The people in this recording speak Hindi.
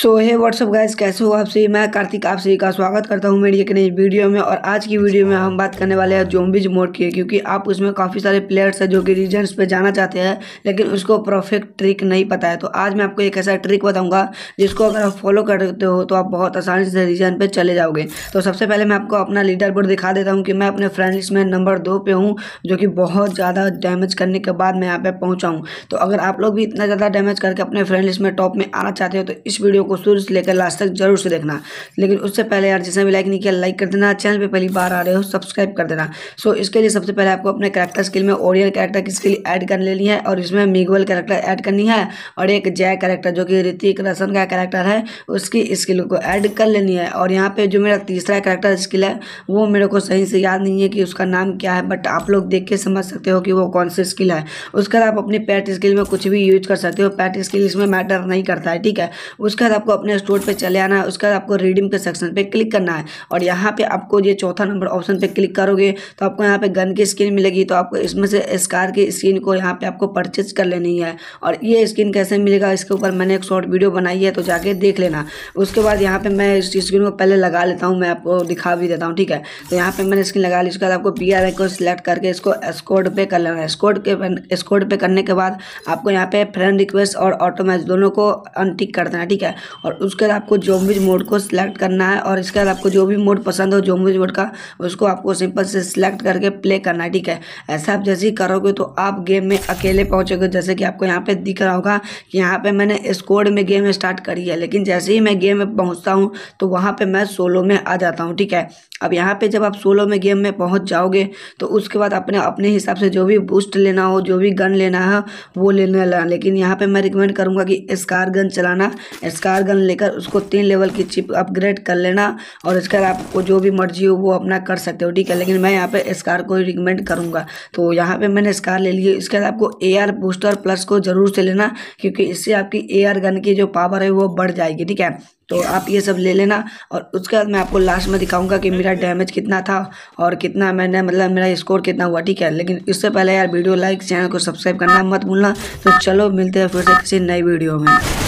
सो है व्हाट्सअप गाइस कैसे हो आप सभी मैं कार्तिक आप सभी का स्वागत करता हूँ मेरी एक नई वीडियो में और आज की वीडियो में हम बात करने वाले हैं जोम्बिज मोड की क्योंकि आप उसमें काफ़ी सारे प्लेयर्स हैं जो कि रीजन्स पे जाना चाहते हैं लेकिन उसको परफेक्ट ट्रिक नहीं पता है तो आज मैं आपको एक ऐसा ट्रिक बताऊँगा जिसको अगर आप फॉलो करते हो तो आप बहुत आसानी से रीजन पर चले जाओगे तो सबसे पहले मैं आपको अपना लीडर बोर्ड दिखा देता हूँ कि मैं अपने फ्रेंड लिस्ट में नंबर दो पे हूँ जो कि बहुत ज़्यादा डैमेज करने के बाद मैं यहाँ पर पहुँचाऊँ तो अगर आप लोग भी इतना ज़्यादा डैमेज करके अपने फ्रेंड लिस्ट में टॉप में आना चाहते हो तो इस वीडियो वीडियो को शुरू से लेकर लास्ट तक जरूर से देखना लेकिन उससे पहले यार जिसने भी लाइक नहीं किया लाइक कर देना चैनल पर पहली बार आ रहे हो सब्सक्राइब कर देना सो so, इसके लिए सबसे पहले आपको अपने करेक्टर स्किल में ओरियल कैरेक्टर की स्किल ऐड कर लेनी है और इसमें मिगवल कैरेक्टर ऐड करनी है और एक जय कैरेक्टर जो कि ऋतिक रसन का कैरेक्टर है उसकी स्किल को ऐड कर लेनी है और यहाँ पर जो मेरा तीसरा करेक्टर स्किल है वो मेरे को सही से याद नहीं है कि उसका नाम क्या है बट आप लोग देख के समझ सकते हो कि वो कौन सी स्किल है उसके बाद आप अपनी पैट स्किल में कुछ भी यूज कर सकते हो पैट स्किल इसमें मैटर नहीं करता है ठीक है उसके बाद आपको अपने स्टोर पर चले आना है उसके बाद आपको रिडीम के सेक्शन पर क्लिक करना है और यहाँ पर आपको ये चौथा नंबर ऑप्शन पर क्लिक करोगे तो आपको यहाँ पर गन की स्क्रीन मिलेगी तो आपको इसमें से स्कार की स्क्रीन को यहाँ पर आपको परचेज कर लेनी है और ये स्क्रीन कैसे मिलेगा इसके ऊपर मैंने एक शॉर्ट वीडियो बनाई है तो जाके देख लेना उसके बाद यहाँ पर मैं इस स्क्रीन को पहले लगा लेता हूँ मैं आपको दिखा भी देता हूँ ठीक है तो यहाँ पर मैंने स्क्रीन लगा ली उसके बाद आपको पी आर को सिलेक्ट करके इसको स्कोड पे कर लेना है स्कोड के स्कोड पे करने के बाद आपको यहाँ पे फ्रेंड रिक्वेस्ट और ऑटोमैच दोनों को अनटिक कर देना ठीक है और उसके बाद आपको जोम्बिज मोड को सिलेक्ट करना है और इसके बाद आपको जो भी मोड पसंद हो जोम्बिज मोड का उसको आपको सिंपल से सिलेक्ट करके प्ले करना है ठीक है ऐसा आप जैसे ही करोगे तो आप गेम में अकेले पहुँचोगे जैसे कि आपको यहाँ पर दिख रहा होगा कि यहाँ पर मैंने स्कोड में गेम स्टार्ट करी है लेकिन जैसे ही मैं गेम में पहुँचता हूँ तो वहाँ पर मैं सोलो में आ जाता हूँ ठीक है अब यहाँ पर जब आप सोलो में गेम में पहुँच जाओगे तो उसके बाद अपने अपने हिसाब से जो भी बूस्ट लेना हो जो भी गन लेना है वो लेने लगा लेकिन यहाँ पर मैं रिकमेंड करूँगा कि स्कार गन चलाना स्कार चार गन लेकर उसको तीन लेवल की चिप अपग्रेड कर लेना और इसके आपको जो भी मर्जी हो वो अपना कर सकते हो ठीक है लेकिन मैं यहाँ पे स्कार को रिकमेंड करूँगा तो यहाँ पे मैंने स्कार ले ली इसके बाद आपको ए बूस्टर प्लस को ज़रूर से लेना क्योंकि इससे आपकी ए गन की जो पावर है वो बढ़ जाएगी ठीक है तो आप ये सब ले लेना और उसके बाद मैं आपको लास्ट में दिखाऊंगा कि मेरा डैमेज कितना था और कितना मैंने मतलब मेरा स्कोर कितना हुआ ठीक है लेकिन इससे पहले यार वीडियो लाइक चैनल को सब्सक्राइब करना मत भूलना तो चलो मिलते हैं फिर से किसी नई वीडियो में